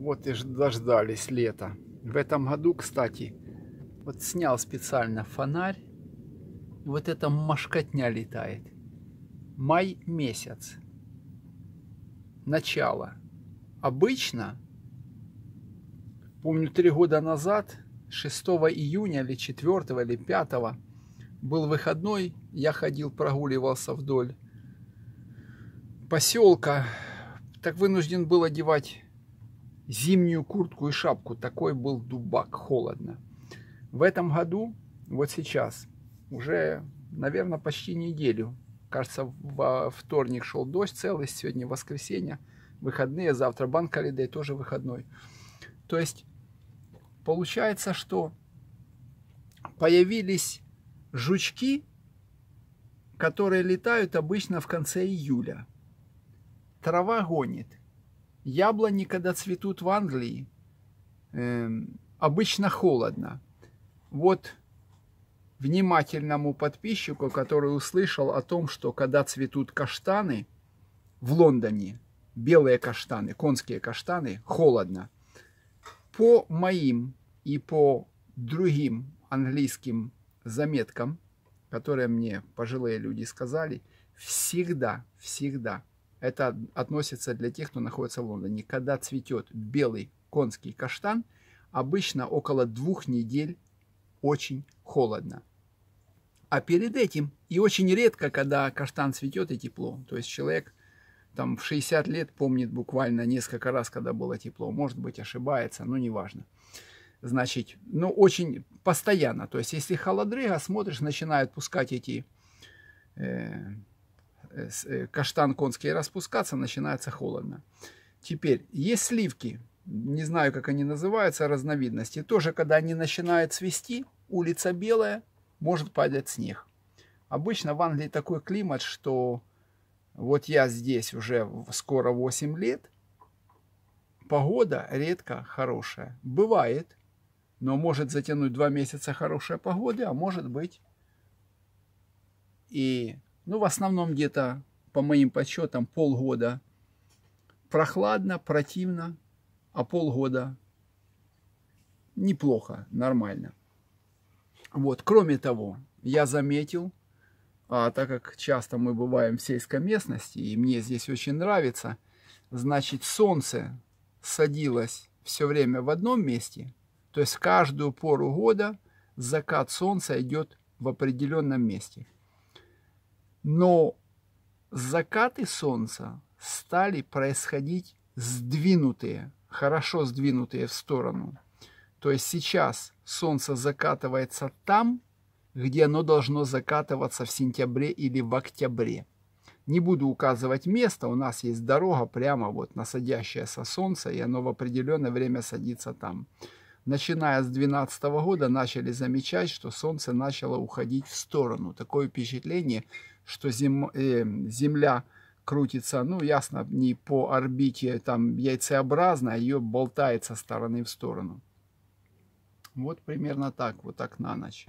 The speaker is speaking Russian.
Вот и дождались лета. В этом году, кстати, вот снял специально фонарь. И вот эта машкотня летает. Май месяц. Начало. Обычно, помню, три года назад, 6 июня или 4 или 5 был выходной, я ходил, прогуливался вдоль поселка, так вынужден был одевать зимнюю куртку и шапку. Такой был дубак, холодно. В этом году, вот сейчас, уже, наверное, почти неделю, кажется, во вторник шел дождь целый, сегодня воскресенье, выходные, завтра банк холидей, тоже выходной. То есть, получается, что появились жучки, которые летают обычно в конце июля. Трава гонит. Яблони, когда цветут в Англии, э, обычно холодно. Вот внимательному подписчику, который услышал о том, что когда цветут каштаны в Лондоне, белые каштаны, конские каштаны, холодно. По моим и по другим английским заметкам, которые мне пожилые люди сказали, всегда, всегда это относится для тех, кто находится в Лондоне. Когда цветет белый конский каштан, обычно около двух недель очень холодно. А перед этим, и очень редко, когда каштан цветет и тепло, то есть человек там в 60 лет помнит буквально несколько раз, когда было тепло, может быть ошибается, но неважно. Значит, ну очень постоянно, то есть если холодрыга, смотришь, начинают пускать эти э, Э, э, каштан конский распускаться, начинается холодно. Теперь, есть сливки, не знаю, как они называются, разновидности. Тоже, когда они начинают свести, улица белая, может падать снег. Обычно в Англии такой климат, что вот я здесь уже скоро 8 лет, погода редко хорошая. Бывает, но может затянуть 2 месяца хорошая погода, а может быть и ну, в основном где-то, по моим подсчетам, полгода прохладно, противно, а полгода неплохо, нормально. Вот, кроме того, я заметил, а так как часто мы бываем в сельской местности, и мне здесь очень нравится, значит, солнце садилось все время в одном месте, то есть каждую пору года закат солнца идет в определенном месте – но закаты солнца стали происходить сдвинутые, хорошо сдвинутые в сторону. То есть сейчас солнце закатывается там, где оно должно закатываться в сентябре или в октябре. Не буду указывать место, у нас есть дорога прямо вот на садящееся солнце, и оно в определенное время садится там. Начиная с 2012 года начали замечать, что Солнце начало уходить в сторону. Такое впечатление, что зем... э, Земля крутится, ну, ясно, не по орбите там яйцеобразно, а ее болтает со стороны в сторону. Вот примерно так, вот так на ночь.